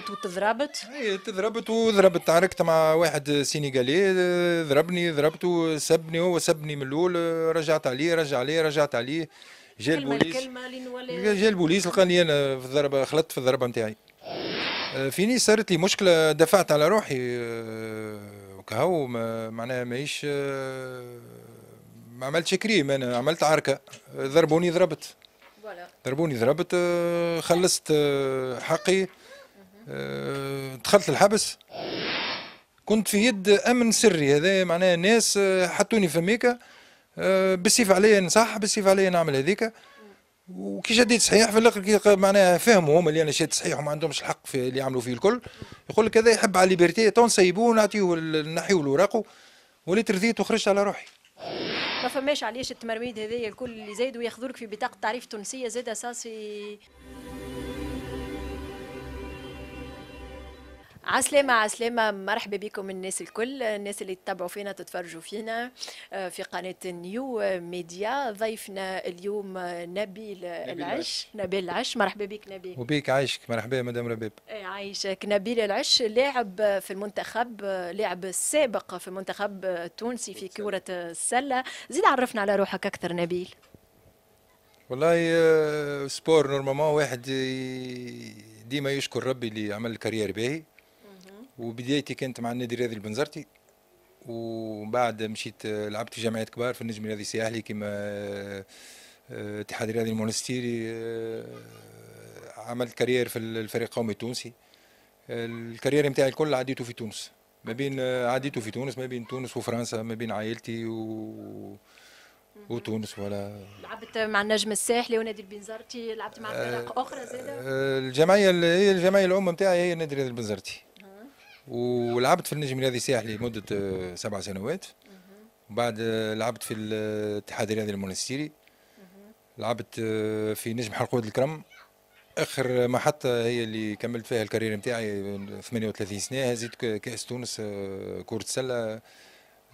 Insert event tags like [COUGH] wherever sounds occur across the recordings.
ضربت وتضربت اي تضربت وضربت تعركت مع واحد سينيغالي ضربني ضربته سبني هو سبني من الاول رجعت عليه رجع عليه رجعت عليه جا البوليس جا البوليس لقاني انا في الضربه خلطت في الضربه نتاعي آه، فيني صارت لي مشكله دفعت على روحي آه، وكهو ما معناها ماهيش آه، ما عملتش كريم انا عملت عركه ضربوني ضربت ضربوني ضربت خلصت حقي آه، دخلت الحبس كنت في يد امن سري هذا معناها ناس آه، حطوني في ميكا آه، بالسيف عليا نصح بالسيف عليا نعمل هذيك وكي شديت صحيح في الاخر معناها فهموا هما اللي انا شاد صحيح وما عندهمش الحق في اللي يعملوا فيه الكل يقول لك هذا يحب على ليبرتي تو نسيبوه نعطيه نحيو الاوراق وليت رضيت وخرجت على روحي ما فماش علاش التمرميد هذايا الكل اللي زايد لك في بطاقه تعريف تونسيه زاد اساسي عسلامة عسلامة مرحبا بكم الناس الكل الناس اللي تتابعوا فينا تتفرجوا فينا آه، في قناة نيو ميديا ضيفنا اليوم آه، نبيل العش نبيل العش مرحبا بك نبيل وبيك عايشك مرحبا مدام رباب إيه، عايشك نبيل العش لاعب في المنتخب آه، لاعب سابق في المنتخب التونسي في كرة السلة زيد عرفنا على روحك أكثر نبيل والله سبور نورمالمون واحد ديما يشكر ربي اللي عمل كارير باهي وبدايتي كانت مع النادي الرياضي البنزرتي وبعد مشيت لعبت في جامعات كبار في النجم الرياضي السياحي كما الاتحاد آه، الرياضي المونستيري آه، عملت كارير في الفريق القومي التونسي الكارير نتاعي الكل عديته في تونس ما بين عديته في تونس ما بين تونس وفرنسا ما بين عائلتي و وتونس ولا لعبت مع النجم الساحلي ونادي البنزرتي لعبت مع فرق اخرى زاد آه، الجمعيه هي الجمعيه الام نتاعي هي نادي البنزرتي ولعبت في النجم الرياضي الساحلي لمده آه، سبع سنوات وبعد آه، لعبت في الاتحاد الرياضي المونستيري لعبت آه، في نجم حرقود الكرم اخر محطه هي اللي كملت فيها الكارير نتاعي 38 سنه هزيت كاس تونس كره سله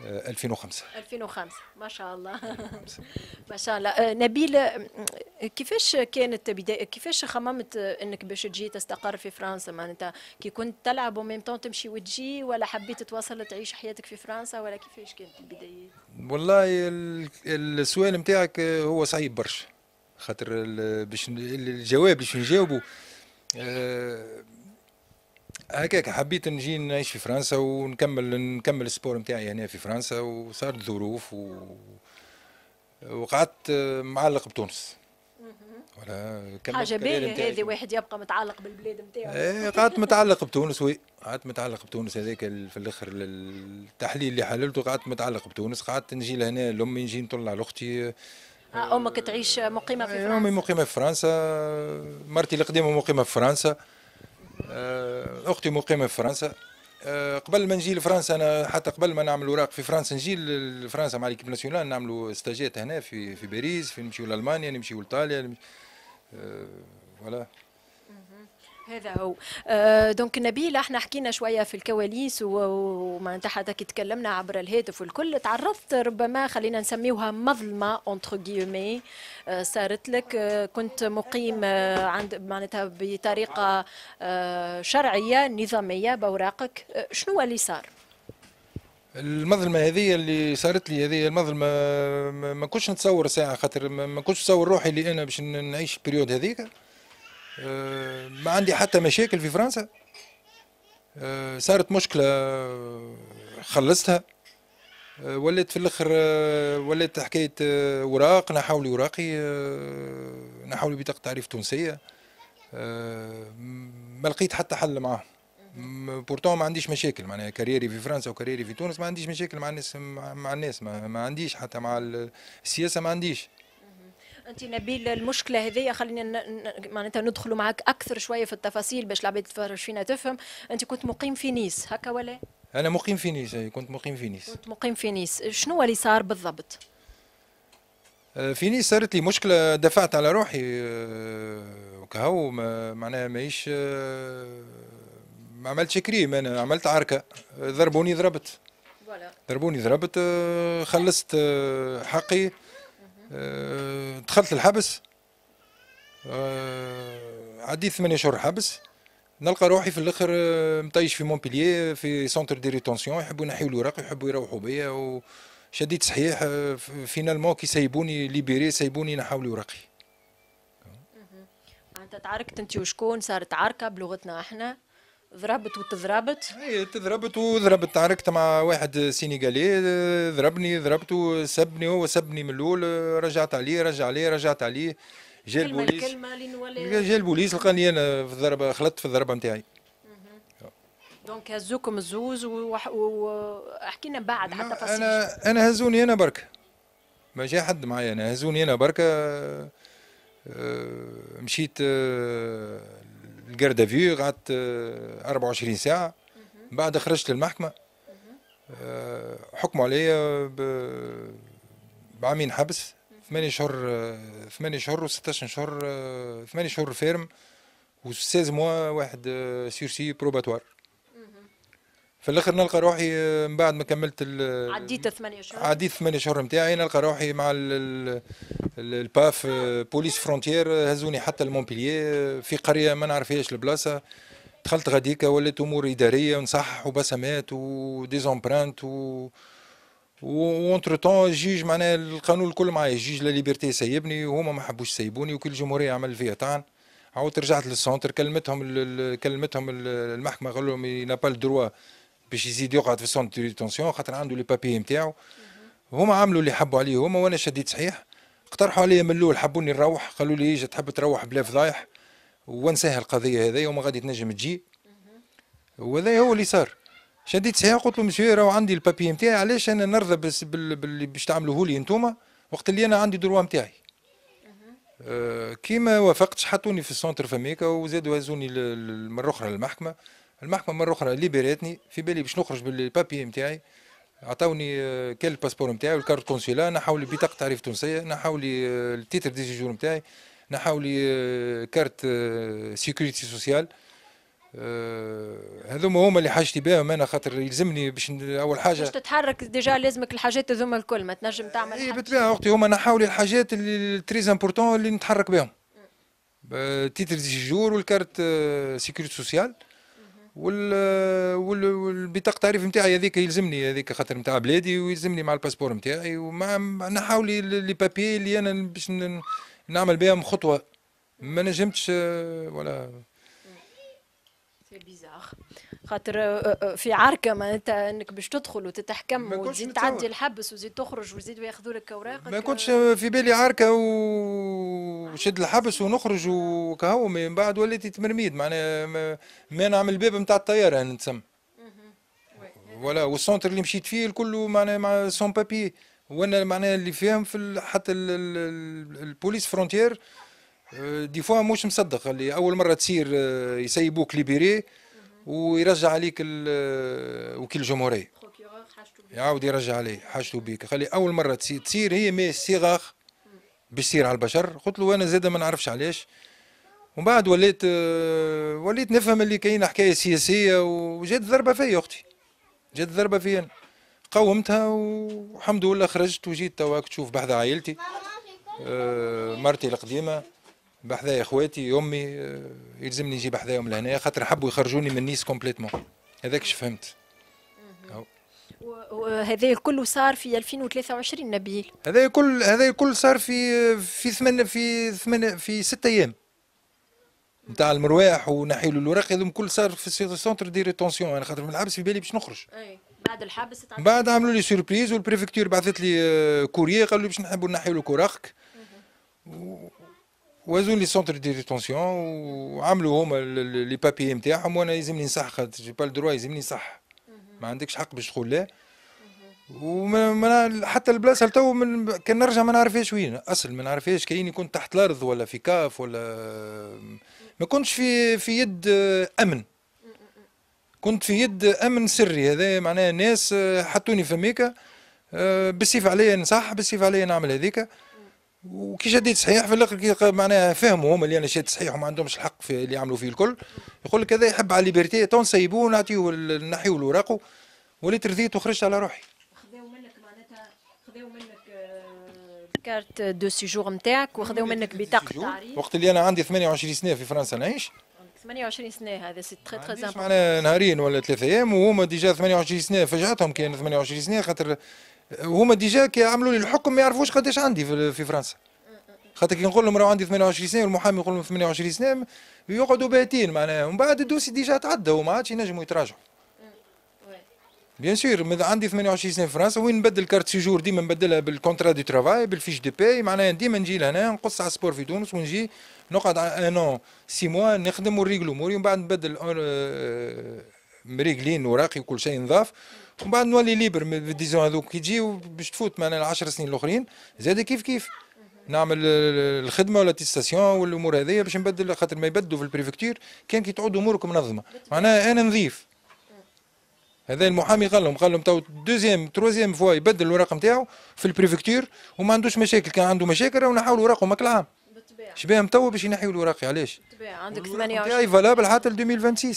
2005 2005 ما شاء الله [LAUGHS] ما شاء الله أه، نبيل أه، كيفاش كانت بدايه كيفاش خممت انك باش تجي تستقر في فرنسا معناتها كي كنت تلعب وميم طون تمشي وتجي ولا حبيت تواصل تعيش حياتك في فرنسا ولا كيفاش كانت البدايات والله السؤال نتاعك هو صعيب برشا خاطر باش الجواب باش نجاوبه أه، هكاك حبيت نجي نعيش في فرنسا ونكمل نكمل السبور نتاعي هنا في فرنسا وصارت ظروف و... وقعدت معلق بتونس ولا حاجه باهيه هذه واحد يبقى متعلق بالبلاد نتاعو ايه قعدت متعلق بتونس وي قعدت متعلق بتونس هذاك في الاخر التحليل اللي حللته قعدت متعلق بتونس قعدت نجي لهنا لامي نجي نطلع لاختي آه، امك تعيش مقيمه في فرنسا امي مقيمه في فرنسا مرتي القديمه مقيمه في فرنسا آه، اختي مقيمه في فرنسا آه، قبل ما نجي لفرنسا انا حتى قبل ما نعمل اوراق في فرنسا نجي لفرنسا مع ليكيب ناسيونال نعملوا استاجات هنا في في باريس في نمشيو لالمانيا نمشيو لايطاليا نمشي... أه... هذا هو آه دونك نبيل احنا حكينا شويه في الكواليس ومعناتها حتى تكلمنا عبر الهاتف والكل تعرضت ربما خلينا نسميوها مظلمه اونتر آه، غيومي صارت لك آه، كنت مقيم آه، عند معناتها بطريقه شرعيه نظاميه باوراقك شنو اللي صار؟ المظلمه هذه اللي صارت لي هذه المظلمه ما كنتش نتصور ساعه خاطر ما كنتش نتصور روحي اللي انا باش نعيش البريود هذيك آه، ما عندي حتى مشاكل في فرنسا آه، صارت مشكلة آه، خلصتها ولات في الاخر ولات حكايه اوراق نحاولي اوراقي نحاولي بطاقه تعريف تونسيه ما لقيت حتى حل معاهم بورتون ما عنديش مشاكل معناها كاريري في فرنسا وكاريري في تونس ما عنديش مشاكل مع الناس مع الناس ما, ما عنديش حتى مع السياسه ما عنديش انت نبيل المشكله هذه خلينا معناتها ندخلوا معك اكثر شويه في التفاصيل باش العباد تفرج فينا تفهم انت كنت مقيم في نيس هكا ولا انا مقيم في نيس كنت مقيم في نيس كنت مقيم في نيس شنو اللي صار بالضبط آه، في نيس صارت لي مشكله دفعت على روحي وكهو آه، ما معناها ماهيش آه، ما عملتش كريم انا عملت عركه ضربوني ضربت ضربوني ضربت خلصت حقي دخلت الحبس آه، عديت ثمانية شهور حبس نلقى روحي في الاخر آه، مطيش في مونبيليي في سونتر دي ريتونسيون يحبوا ينحيوا الوراق يحبوا يروحوا بيا وشديت صحيح آه، فينالمون كي سيبوني ليبيري سيبوني نحاول وراقي معناتها تعاركت انت وشكون صارت عركه بلغتنا احنا ضربت وتضربت اي تضربت وضربت تعاركت مع واحد سينيغالي ضربني ضربته سبني هو سبني من الاول رجعت عليه رجع عليه رجعت عليه جا البوليس جا البوليس لقاني انا في الضربه خلطت في الضربه نتاعي دونك هزوكم الزوز وحكينا بعد حتى فصيل انا انا هزوني انا برك ما جا حد معايا انا هزوني انا برك آه، مشيت آه، الجرده فيو قعدت 24 آه، ساعه بعد خرجت للمحكمه آه، حكموا عليا بعامين حبس ثمانية شهور آه، ثمانية شهور وستة شهور ثمانية شهور فيرم و16 موا واحد سيرسي بروباتوار في الاخر نلقى روحي من بعد ما كملت عديت ثمانية شهور عديت ثمانية شهور نتاعي نلقى روحي مع الباف بوليس فرونتير هزوني حتى لمونبيليي في قريه ما نعرفهاش البلاصه دخلت غاديكا ولات امور اداريه ونصحح وبسمات وديزومبرانت و وانتر تون الجيج معناها القانون الكل معايا الجيج لا ليبرتي سيبني وهما ما حبوش يسيبوني وكل جمهوريه عمل فيها طعن عاودت رجعت للسونتر كلمتهم كلمتهم المحكمه قالوا لهم ينابال دروا باش يزيد يقعد في سونتر ديتونسيون خاطر عنده لي بابي نتاعو هما عملوا اللي حبوا عليه هما وانا شديت صحيح اقترحوا عليا من الاول حبوني نروح قالوا لي اذا تحب تروح بلا فضايح ونسهل القضيه هذيا وما غادي تنجم تجي وهذا هو اللي صار شديت صحيح قلت له مسيو راهو عندي البابي نتاعي علاش انا نرضى بس باللي باش تعملوه لي انتوما وقت اللي انا عندي دروا نتاعي أه كيما وافقتش حطوني في السونتر فميكا وزادوا هزوني المره اخرى للمحكمه المحكمه مره اخرى ليبراتني في بالي باش نخرج بالبابي نتاعي عطاوني آه، كل الباسبور نتاعي والكارت كونسيلا نحاولي بطاقه تعريف تونسيه نحاولي آه، التيتر دي سيجور نتاعي نحاولي آه، كارت سيكوريتي سوسيال هذوما هما اللي حاجتي بهم انا خاطر يلزمني باش اول حاجه باش تتحرك ديجا لازمك الحاجات هذوما الكل ما تنجم تعمل اي بالطبيعه اختي هما نحاولي الحاجات اللي تريز امبورتون اللي نتحرك بهم تيتر دي سيجور والكارت سيكوريتي سوسيال والبطاقه التعريف نتاعي هذيك يلزمني هذيك خاطر نتاع بلادي ويلزمني مع الباسبور نتاعي ومع نحاول لي بابي اللي انا باش نعمل بهم خطوه ما نجمتش ولا خاطر آه، آه، في عركه معناتها انك باش تدخل وتتحكم وتزيد تعدي الحبس وتزيد تخرج وزيد ياخذوا لك اوراقك ما كنتش آه، في بالي عركه وشد الحبس ونخرج وكهو من بعد وليت تمرميد معناها ما نعمل الباب نتاع الطياره نتسمى ولا والسونتر اللي مشيت فيه الكل معناها مع سون بابي وانا معناها اللي فاهم في حتى البوليس فرونتير دي فوا مش مصدق اللي اول مره تصير يسيبوك ليبيري ويرجع عليك وكيل الجمهوريه يعاود يرجع عليه حاجته بيك خلي اول مره تصير هي مي صغار باش تصير على البشر قلت له انا زادة ما نعرفش علاش ومن بعد وليت آه، وليت نفهم اللي كاينه حكايه سياسيه وجات ضربه فيا اختي جات ضربه فيا قومتها والحمد لله خرجت وجيت تواك تشوف بحذا عائلتي آه، مرتي القديمه بحذايا اخواتي امي آه، يلزمني نجي بحذاهم لهنا خاطر حبوا يخرجوني من نيس كومبليتمون هذاك فهمت وهذا كله صار في 2023 نبيل هذا كل هذا كل صار في في ثمان في ثمان في ست ايام نتاع المرواح ونحيل الوراق هذوم كل صار في سونتر دي ريتونسيون انا يعني خاطر من الحبس في بالي باش نخرج أي. بعد الحبس بعد عملوا لي سيربريز والبريفكتور بعثت لي كوريا آه، قالوا لي باش نحبوا نحيوا لك وراقك وهزوا لي سونتر دي ريتونسيون وعملوا هما لي بابيي نتاعهم وانا يلزمني نصح خاطر جي با الدروا يلزمني نصح ما عندكش حق باش تقول لا وما حتى البلاصه لتو كان نرجع ما نعرفهاش وين اصل ما نعرفهاش كاين كنت تحت الارض ولا في كاف ولا ما كنتش في في يد امن كنت في يد امن سري هذا معناه ناس حطوني في ميكا آه، بالسيف عليا نصح بالسيف عليا نعمل هذيك وكي شديت صحيح في الاخر كي معناها فهموا هما اللي انا شاد صحيح وما عندهمش الحق في اللي عملوا فيه الكل يقول لك هذا يحب على ليبرتي تو نسيبوه نعطيوه نحيوا الاوراق وليت رضيت وخرجت على روحي خذاو منك معناتها خذاو منك آه، كارت دو سيجور نتاعك وخذاو منك بطاقه تعريف وقت اللي انا عندي 28 سنه في فرنسا نعيش 28 سنه هذا سي تري تري امبورتون معناها نهارين ولا ثلاث ايام وهما ديجا 28 سنه فجعتهم كان 28 سنه خاطر هما ديجا كي عملوا لي الحكم ما يعرفوش قداش عندي في فرنسا خاطر كي نقول لهم راه عندي 28 سنه والمحامي يقول لهم 28 سنه يقعدوا باتين معناها ومن بعد الدوسي ديجا تعدى وما عادش ينجموا يتراجعوا بيان سور عندي 28 سنه في فرنسا وين نبدل كارت سيجور ديما نبدلها بالكونترا دي ترافاي بالفيش دي باي معناها ديما نجي لهنا نقص على السبور في تونس ونجي نقعد ان آه، سي موا نخدم ونريقل اموري ومن بعد نبدل مريقلين آه، آه، وراقي وكل شيء نظاف ومن بعد نولي ليبر ديزون هذوك كي تجي باش تفوت معنا العشر سنين الاخرين زاد كيف كيف نعمل الخدمه ولا تيستاسيون والامور هذيا باش نبدل خاطر ما يبدلوا في البريفكتور كان كي تعود امورك منظمه معناها انا نظيف هذا المحامي قال لهم قال لهم تو دوزيام تروزيام فوا يبدل الورق نتاعو في البريفكتور وما عندوش مشاكل كان عنده مشاكل راهو نحاولوا اوراقه ماك العام شبيهم توا باش ينحيوا الوراقي علاش؟ تباع عندك 28 اي فالابل حتى ل 2026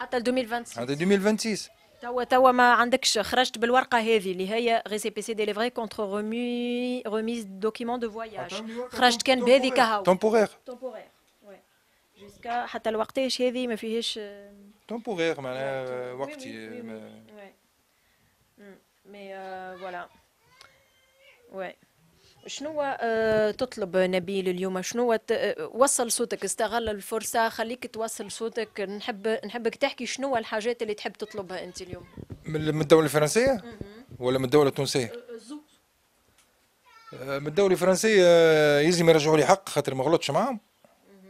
حتى ل 2026 حتى 2026 توا توا ما عندكش خرجت بالورقه هذه اللي هي غي سي بي ديليفري كونتر رومي ريميز دوكيمون دو فواياج خرجت كان بهذيك هاو تومبوغيغ تومبوغيغ جوسكا حتى الوقتاش هذه ما فيهاش تومبوغيغ آه. معناها وقتي مي فوالا وي شنو آه، تطلب نبيل اليوم شنو آه، وصل صوتك استغل الفرصه خليك توصل صوتك نحب نحبك تحكي شنو الحاجات اللي تحب تطلبها انت اليوم من الدوله الفرنسيه ولا من الدوله التونسيه أه، من الدوله الفرنسيه يلزم يرجعوا لي حق خاطر ما غلطش معاهم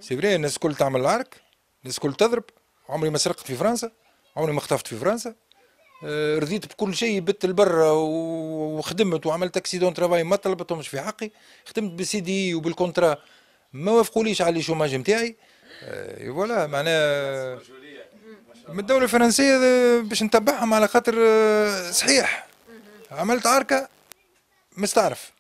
سي فري الناس الكل تعمل العرك الناس الكل تضرب عمري ما سرقت في فرنسا عمري ما اختفت في فرنسا آه، رضيت بكل شيء بت لبرا وخدمت وعملت اكسيدون ترافاي ما طلبتهمش في حقي خدمت بالسي دي وبالكونترا ما وافقوليش على لي شوماج نتاعي فوالا آه، معناها من الدوله الفرنسيه باش نتبعهم على خاطر آه، صحيح عملت عركه مستعرف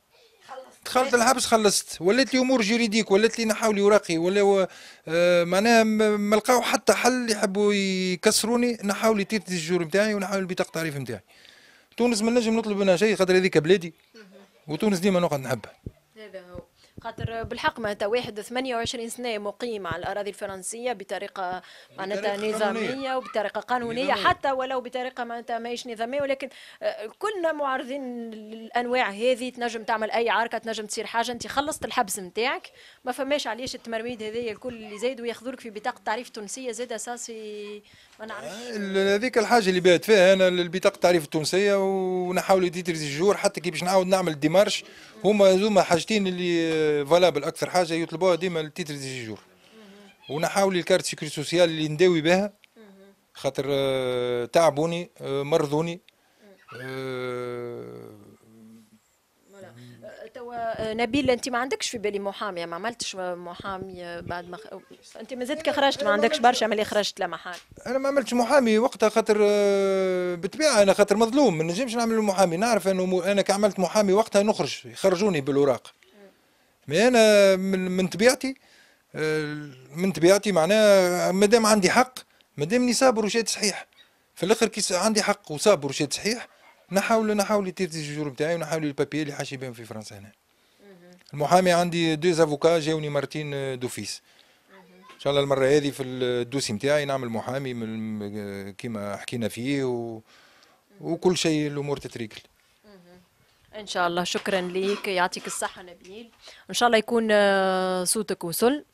دخلت الحبس خلصت ولات لي امور جريديك ولات لي نحاول اوراقي ولا آه معناها ما لقاو حتى حل يحبوا يكسروني نحاول تيت الجور نتاعي ونحاول بطاقه التعريف نتاعي تونس ما نجم نطلب منها شيء خاطر هذيك بلادي وتونس ديما نقعد نحبها هذا هو خاطر بالحق معناتها واحد 28 سنه مقيم على الاراضي الفرنسيه بطريقه معناتها نظاميه وبطريقه قانونيه حتى ولو بطريقه معناتها ماهيش نظاميه ولكن آه، كلنا معارضين للانواع هذه تنجم تعمل اي عركه تنجم تصير حاجه انت خلصت الحبس نتاعك ما فماش علاش التمرميد هذايا الكل اللي زايد وياخذوا لك في بطاقه تعريف تونسيه زاد اساسي ما نعرفش آه، هذيك الحاجه اللي بات فيها انا البطاقه التعريف التونسيه ونحاول دي جور حتى كي باش نعاود نعمل ديمارش هما هذوما حاجتين اللي فالابل اكثر حاجه يطلبوها ديما التيتر دي جور ونحاول الكارت سيكوري سوسيال اللي نداوي بها خاطر آه، تعبوني آه، مرضوني نبيل انت ما عندكش في بالي محاميه ما عملتش محامي بعد ما انت ما زلت خرجت ما عندكش برشا ملي خرجت لا محامي انا ما عملتش محامي وقتها خاطر آه، بالطبيعه انا خاطر مظلوم ما نجمش نعمل محامي نعرف انه انا كعملت محامي وقتها نخرج يخرجوني بالاوراق مي انا من طبيعتي آه، من طبيعتي معناها مادام عندي حق مادامني صابر وشاد صحيح في الاخر كي عندي حق وصابر وشاد صحيح نحاول نحاول الجور نتاعي ونحاول البابيي اللي حاشي بهم في فرنسا هنا المحامي عندي آه، دو زافوكا جاوني مرتين دوفيس ان شاء الله المره هذه في آه، الدوسي نتاعي نعمل محامي من آه، كما حكينا فيه و... وكل شيء الامور تتريكل ان شاء الله شكرا ليك يعطيك الصحه نبيل ان شاء الله يكون صوتك وصل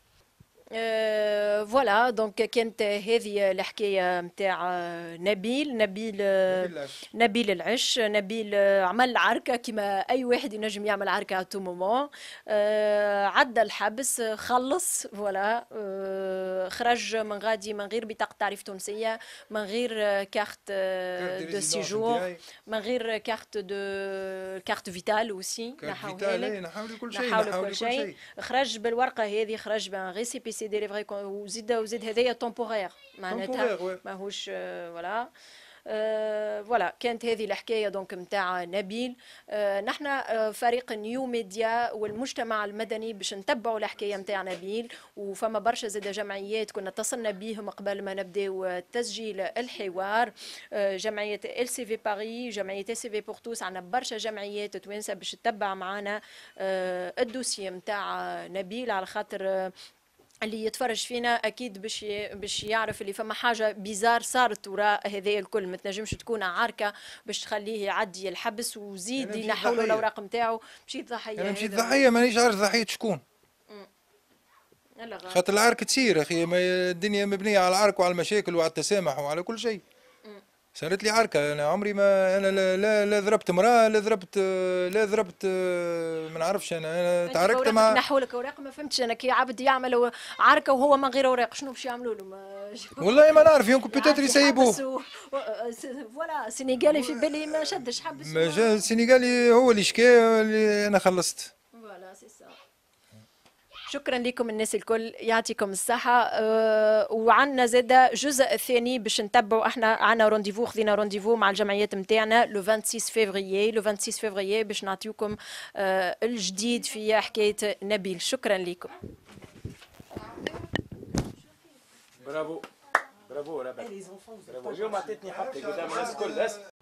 فوالا euh, دونك كانت هذه الحكايه نتاع آه, نبيل نبيل آه, نبيل العش نبيل آه, عمل عركه كما اي واحد ينجم يعمل عركه تو مومون عدى الحبس خلص فوالا خرج من غادي من غير بطاقه تعريف تونسيه من غير كارت دو سيجور من غير كارت دو كارت فيتال اوسي نحاول كل شيء نحاول كل شيء خرج بالورقه هذه خرج بان غي سي بي سي دي لي وزيد وزيد هذايا تومبوغيغ معناتها ماهوش فوالا فوالا كانت هذه الحكايه دونك نتاع نبيل نحن فريق نيو ميديا والمجتمع المدني باش نتبعوا الحكايه نتاع نبيل وفما برشا زاد جمعيات كنا اتصلنا بهم قبل ما نبداو تسجيل الحوار جمعيه ال سي في باري جمعيه سي في بور توس عندنا برشا جمعيات توانسه باش تتبع معنا الدوسي نتاع نبيل على خاطر اللي يتفرج فينا اكيد باش باش يعرف اللي فما حاجه بيزار صارت وراء هذايا الكل ما تنجمش تكون عاركه باش تخليه يعدي الحبس وزيد له الاوراق نتاعو مشيت ضحيه انا مشيت ضحيه مانيش عارف ضحيه شكون خاطر العرك تصير اخي الدنيا مبنيه على العرك وعلى المشاكل وعلى التسامح وعلى كل شيء صارت لي عركه انا عمري ما انا لا لا, لا ضربت امراه لا ضربت لا ضربت ما نعرفش انا, أنا تعركت مع نحوا لك اوراق ما فهمتش انا كي عبد يعمل عركه وهو من غير اوراق شنو باش يعملوا له والله ما نعرف يمكن بيتيتر يسيبوه فوالا سينيغالي في بالي ما شدش حبس ما هو اللي شكا انا خلصت فوالا سي سا شكرا لكم الناس الكل يعطيكم الصحة وعنا أه، وعندنا زادة جزء ثاني باش نتبعوا احنا عنا رونديفو خذينا رونديفو مع الجمعيات نتاعنا لو 26 فيفري لو 26 فيفري باش نعطيكم أه، الجديد في حكاية نبيل شكرا لكم برافو برافو برافو اليوم عطيتني حقي قدام الناس الكل